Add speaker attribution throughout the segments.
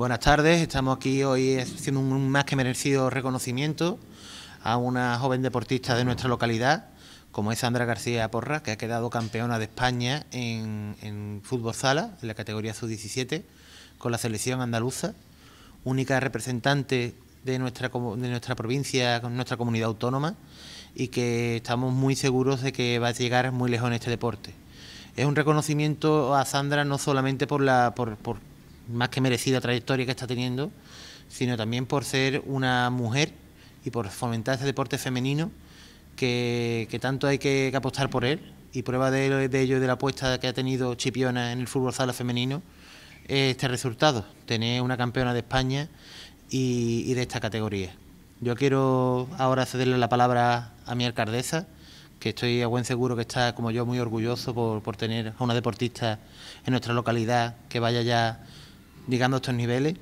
Speaker 1: Buenas tardes, estamos aquí hoy haciendo un más que merecido reconocimiento a una joven deportista de nuestra localidad, como es Sandra García Porra, que ha quedado campeona de España en, fútbol sala, en la categoría sub-17, con la selección andaluza, única representante de nuestra, de nuestra provincia, con nuestra comunidad autónoma, y que estamos muy seguros de que va a llegar muy lejos en este deporte. Es un reconocimiento a Sandra no solamente por la, por más que merecida trayectoria que está teniendo, sino también por ser una mujer y por fomentar ese deporte femenino que, tanto hay que, apostar por él. Y prueba de, ello y de la apuesta que ha tenido Chipiona en el fútbol sala femenino este resultado, tener una campeona de España y, de esta categoría. Yo quiero ahora cederle la palabra a mi alcaldesa, que estoy a buen seguro que está, como yo, muy orgulloso por, por tener a una deportista en nuestra localidad que vaya ya llegando a estos niveles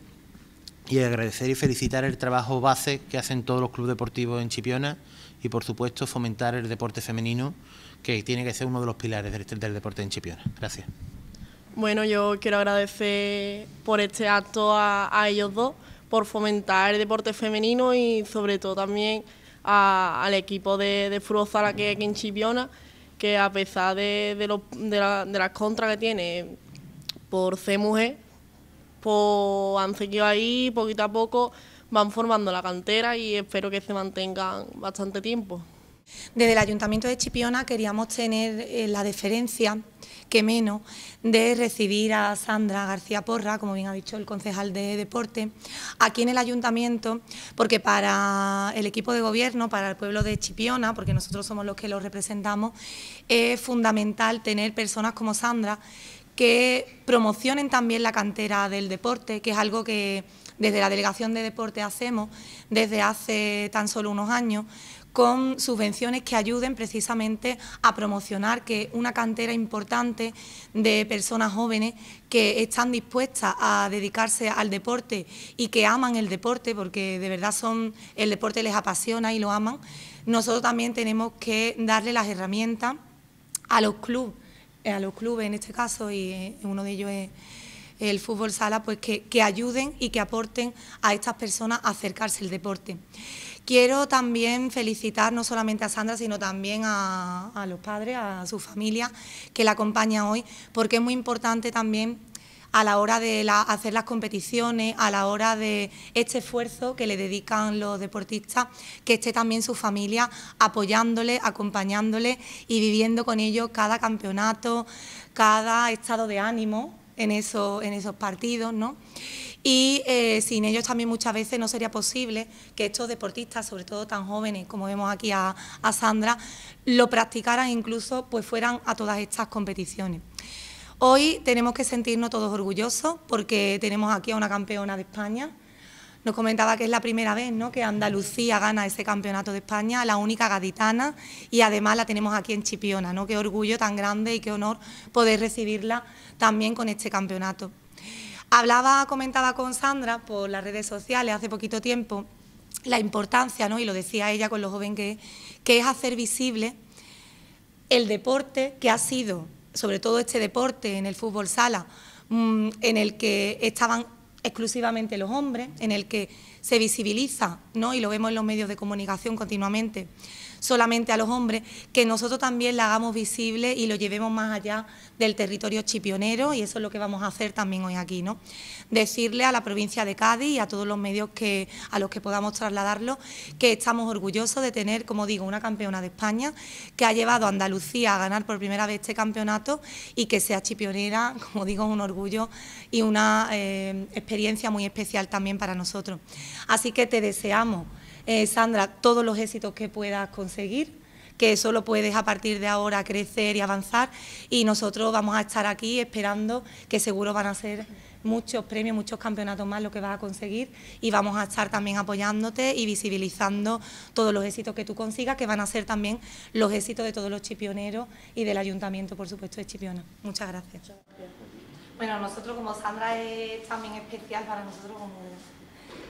Speaker 1: y agradecer y felicitar el trabajo base que hacen todos los clubes deportivos en Chipiona y, por supuesto, fomentar el deporte femenino, que tiene que ser uno de los pilares del, deporte en Chipiona. Gracias.
Speaker 2: Bueno, yo quiero agradecer por este acto a, ellos dos, por fomentar el deporte femenino y, sobre todo, también al equipo de, de que aquí en Chipiona, que a pesar de, las contras que tiene por ser mujer, pues han seguido ahí poquito a poco van formando la cantera y espero que se mantengan bastante tiempo.
Speaker 3: Desde el Ayuntamiento de Chipiona queríamos tener eh, la deferencia, que menos, de recibir a Sandra García Porra, como bien ha dicho el concejal de Deporte, aquí en el Ayuntamiento, porque para el equipo de gobierno, para el pueblo de Chipiona, porque nosotros somos los que lo representamos, es fundamental tener personas como Sandra que promocionen también la cantera del deporte, que es algo que desde la Delegación de Deporte hacemos desde hace tan solo unos años, con subvenciones que ayuden precisamente a promocionar que una cantera importante de personas jóvenes que están dispuestas a dedicarse al deporte y que aman el deporte, porque de verdad son el deporte les apasiona y lo aman, nosotros también tenemos que darle las herramientas a los clubes a los clubes en este caso, y eh, uno de ellos es el fútbol sala, pues que, ayuden y que aporten a estas personas a acercarse al deporte. Quiero también felicitar no solamente a Sandra, sino también a, a los padres, a su familia que la acompaña hoy, porque es muy importante también a la hora de hacer las competiciones, a la hora de este esfuerzo que le dedican los deportistas, que esté también su familia apoyándole, acompañándole y viviendo con ellos cada campeonato, cada estado de ánimo en, eso, en esos partidos, ¿no? Y eh, sin ellos también muchas veces no sería posible que estos deportistas, sobre todo tan jóvenes como vemos aquí a, a Sandra, lo practicaran incluso pues fueran a todas estas competiciones. Hoy tenemos que sentirnos todos orgullosos porque tenemos aquí a una campeona de España. Nos comentaba que es la primera vez ¿no? que Andalucía gana ese campeonato de España, la única gaditana, y además la tenemos aquí en Chipiona. ¿no? Qué orgullo tan grande y qué honor poder recibirla también con este campeonato. Hablaba, comentaba con Sandra por las redes sociales hace poquito tiempo la importancia, ¿no? y lo decía ella con lo joven que es, que es hacer visible el deporte que ha sido sobre todo este deporte en el fútbol sala, mm, en el que estaban exclusivamente los hombres, en el que se visibiliza, ¿no? Y lo vemos en los medios de comunicación continuamente solamente a los hombres, que nosotros también la hagamos visible y lo llevemos más allá del territorio chipionero y eso es lo que vamos a hacer también hoy aquí, ¿no? Decirle a la provincia de Cádiz y a todos los medios que, a los que podamos trasladarlo que estamos orgullosos de tener, como digo, una campeona de España que ha llevado a Andalucía a ganar por primera vez este campeonato y que sea chipionera, como digo, un orgullo y una eh, experiencia muy especial también para nosotros. Así que te deseamos eh, Sandra, todos los éxitos que puedas conseguir que solo puedes a partir de ahora crecer y avanzar y nosotros vamos a estar aquí esperando que seguro van a ser muchos premios, muchos campeonatos más lo que vas a conseguir y vamos a estar también apoyándote y visibilizando todos los éxitos que tú consigas, que van a ser también los éxitos de todos los chipioneros y del ayuntamiento, por supuesto, de Chipiona. Muchas gracias. Muchas gracias. Bueno, nosotros como Sandra es también especial para nosotros como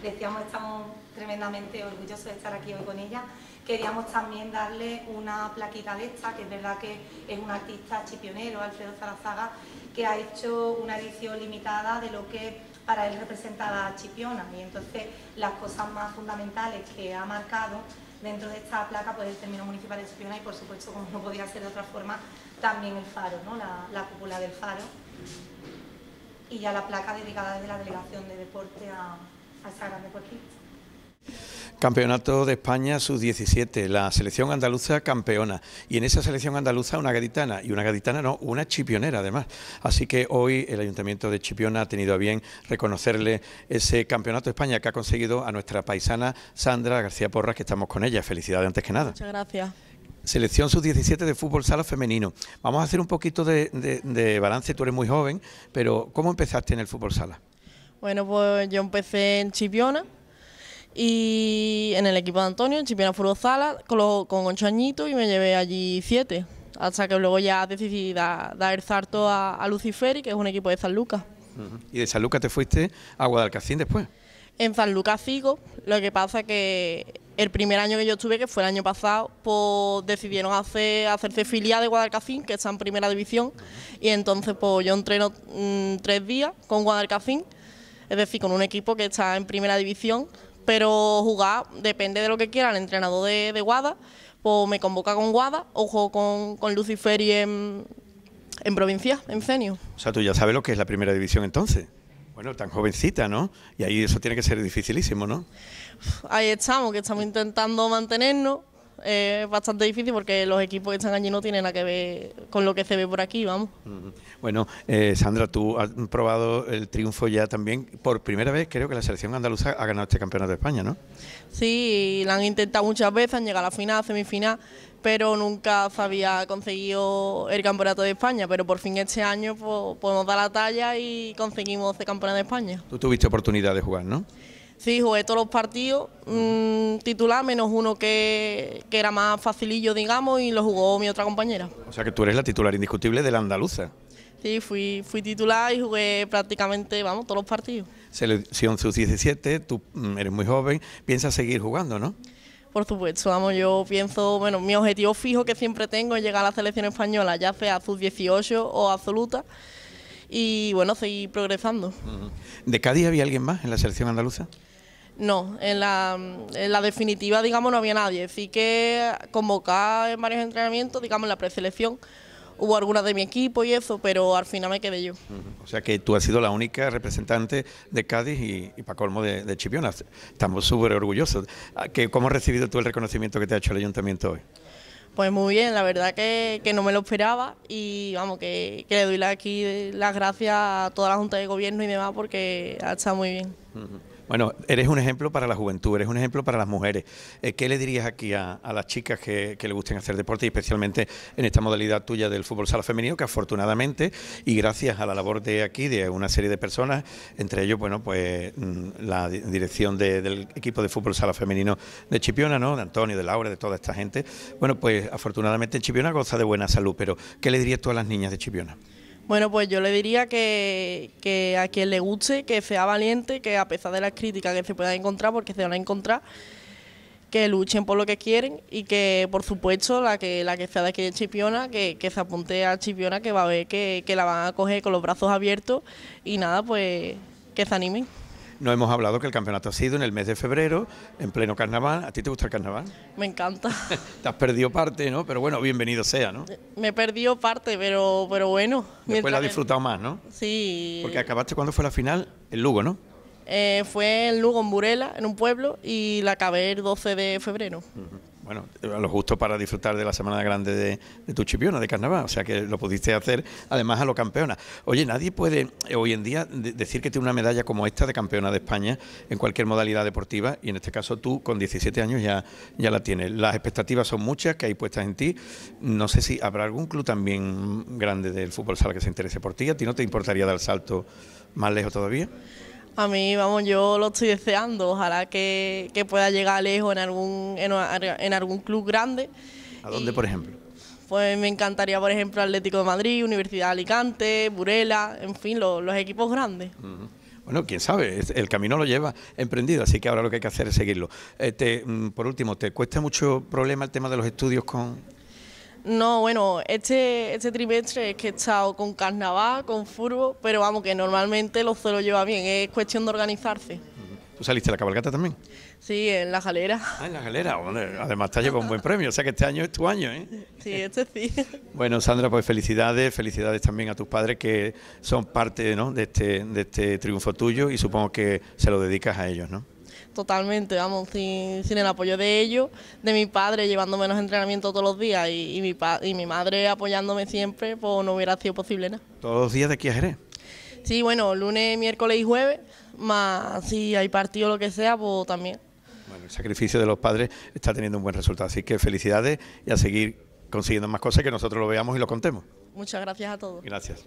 Speaker 3: decíamos estamos tremendamente orgullosos de estar aquí hoy con ella. Queríamos también darle una plaquita de esta, que es verdad que es un artista chipionero, Alfredo Zarazaga, que ha hecho una edición limitada de lo que para él la Chipiona. Y entonces las cosas más fundamentales que ha marcado dentro de esta placa pues el término municipal de Chipiona y por supuesto, como no podía ser de otra forma, también el faro, ¿no? la, la cúpula del faro y ya la placa dedicada desde la Delegación de Deporte a,
Speaker 4: Campeonato de España sub-17, la selección andaluza campeona. Y en esa selección andaluza una gaditana, y una gaditana no, una chipionera además. Así que hoy el Ayuntamiento de Chipiona ha tenido a bien reconocerle ese Campeonato de España que ha conseguido a nuestra paisana Sandra García Porras, que estamos con ella. Felicidades antes que nada. Muchas gracias. Selección sub-17 de fútbol sala femenino. Vamos a hacer un poquito de, de balance, tú eres muy joven, pero ¿cómo empezaste en el fútbol sala?
Speaker 2: Bueno, pues yo empecé en Chipiona y en el equipo de Antonio, en Chipiona Furozala, con, ocho añitos y me llevé allí siete. Hasta que luego ya decidí dar, dar el salto a, Luciferi, que es un equipo de San Lucas.
Speaker 4: ¿Y de San Lucas te fuiste a Guadalcacín después?
Speaker 2: En San Lucas sigo, lo que pasa es que el primer año que yo estuve, que fue el año pasado, pues decidieron hacer, hacerse filial de Guadalcacín, que está en primera división, y entonces pues yo entreno mm, tres días con Guadalcacín es decir, con un equipo que está en primera división, pero jugar depende de lo que quiera el entrenador de, Guada, pues me convoca con Guada o juego con, con Lucifer y en, en provincia, en Cenio.
Speaker 4: O sea, tú ya sabes lo que es la primera división entonces. Bueno, tan jovencita, ¿no? Y ahí eso tiene que ser dificilísimo, ¿no?
Speaker 2: Ahí estamos, que estamos intentando mantenernos, es bastante difícil porque los equipos que están allí no tienen nada que ver con lo que se ve por aquí, vamos.
Speaker 4: Bueno, eh, Sandra, tú has probado el triunfo ya también. Por primera vez creo que la selección andaluza ha ganado este campeonato de España, ¿no?
Speaker 2: Sí, la han intentado muchas veces, han llegado a la final, semifinal, pero nunca se había conseguido el campeonato de España. Pero por fin este año pues, podemos dar la talla y conseguimos el este campeonato de España.
Speaker 3: Tú
Speaker 4: tuviste oportunidad de jugar, ¿no?
Speaker 2: Sí, jugué todos los partidos, mm, titular, menos uno que, era más facilillo, digamos, y lo jugó mi otra compañera.
Speaker 4: O sea que tú eres la titular indiscutible de la andaluza.
Speaker 2: Sí, fui, fui titular y jugué prácticamente, vamos, todos los partidos.
Speaker 4: Selección sub-17, tú mm, eres muy joven, piensas seguir jugando, ¿no?
Speaker 2: Por supuesto, vamos, yo pienso, bueno, mi objetivo fijo que siempre tengo es llegar a la selección española, ya sea sub-18 o absoluta y bueno, seguir progresando.
Speaker 4: ¿De Cádiz había alguien más en la selección andaluza?
Speaker 2: No, en la, definitiva, digamos, no había nadie. Sí que convocaba en varios entrenamientos, digamos, en la preselección. Hubo algunas de mi equipo y eso, pero al final me quedé yo.
Speaker 4: O sea que tú has sido la única representante de Cádiz y, para colmo de, de Estamos súper orgullosos. Ah, ¿Cómo has recibido tú el reconocimiento que te ha hecho el ayuntamiento hoy?
Speaker 2: Pues muy bien, la verdad que, no me lo esperaba y vamos, que, que, le doy aquí las gracias a toda la Junta de Gobierno y demás porque ha estado muy bien.
Speaker 4: Bueno, eres un ejemplo para la juventud, eres un ejemplo para las mujeres. Eh, ¿Qué le dirías aquí a, las chicas que, le gusten hacer deporte y especialmente en esta modalidad tuya del fútbol sala femenino que afortunadamente y gracias a la labor de aquí de una serie de personas, entre ellos, bueno, pues mm, la dirección del equipo de fútbol sala femenino de Chipiona, ¿no? De Antonio, de Laura, de toda esta gente. Bueno, pues afortunadamente Chipiona goza de buena salud, pero ¿qué le dirías tú a las niñas de Chipiona?
Speaker 2: Bueno, pues yo le diría que, a quien le guste, que sea valiente, que a pesar de las críticas que se puedan encontrar, porque se van a encontrar, que luchen por lo que quieren y que, por supuesto, la que, la que sea de aquí de Chipiona, que, se apunte a Chipiona, que va a ver que, que la van a coger con los brazos abiertos y nada, pues que se animen
Speaker 4: no hemos hablado que el campeonato ha sido en el mes de febrero, en pleno carnaval. ¿A ti te gusta el carnaval?
Speaker 2: Me encanta.
Speaker 4: te has perdido parte, ¿no? Pero bueno, bienvenido sea, ¿no?
Speaker 2: Me he perdido parte, pero, pero bueno.
Speaker 4: Después la has disfrutado más, ¿no?
Speaker 2: Sí. Porque
Speaker 4: acabaste, cuando fue la final? En Lugo, ¿no?
Speaker 2: Eh, fue en Lugo, en Burela, en un pueblo, y la acabé el 12 de febrero.
Speaker 4: Bueno, lo justo para disfrutar de la Semana Grande de, tu chipiona, de carnaval. O sea que lo pudiste hacer además a lo campeona. Oye, nadie puede eh, hoy en día decir que tiene una medalla como esta de campeona de España en cualquier modalidad deportiva. Y en este caso tú, con 17 años, ya, ya la tienes. Las expectativas son muchas que hay puestas en ti. No sé si habrá algún club también grande del fútbol sala que se interese por ti. ¿A ti no te importaría dar el salto más lejos todavía? A
Speaker 2: mí, vamos, yo lo estoy deseando. Ojalá que, que pueda llegar lejos en algún, en, algún club grande.
Speaker 4: ¿A dónde, por ejemplo?
Speaker 2: Pues me encantaría, por ejemplo, Atlético de Madrid, Universidad de Alicante, Burela, en fin, los equipos grandes.
Speaker 4: Bueno, quién sabe, el camino lo lleva emprendido, así que ahora lo que hay que hacer es seguirlo. Este, por último, ¿te cuesta mucho problema el tema de los estudios con,
Speaker 2: no, bueno, este, este trimestre es que he estado con carnaval, con furbo, pero vamos, que normalmente lo suelo lleva bien, es cuestión de organizarse.
Speaker 4: ¿Tú saliste a la cabalgata también?
Speaker 2: Sí, en la galera. Ah,
Speaker 4: en la galera, además te has llevado un buen premio, o sea que este año es tu año, ¿eh?
Speaker 2: Sí, este sí.
Speaker 4: Bueno, Sandra, pues felicidades, felicidades también a tus padres que son parte de, este, de este triunfo tuyo y supongo que se lo dedicas a ellos, ¿no?
Speaker 2: totalmente, vamos, sin, el apoyo de ellos, de mi padre llevándome los entrenamientos todos los días y, mi, y mi madre apoyándome siempre, pues no hubiera sido posible nada.
Speaker 4: ¿Todos los días de aquí a
Speaker 2: Sí, bueno, lunes, miércoles y jueves, más si hay partido lo que sea, pues también.
Speaker 4: Bueno, el sacrificio de los padres está teniendo un buen resultado, así que felicidades y a seguir consiguiendo más cosas que nosotros lo veamos y lo contemos.
Speaker 2: Muchas gracias a todos.
Speaker 4: Gracias.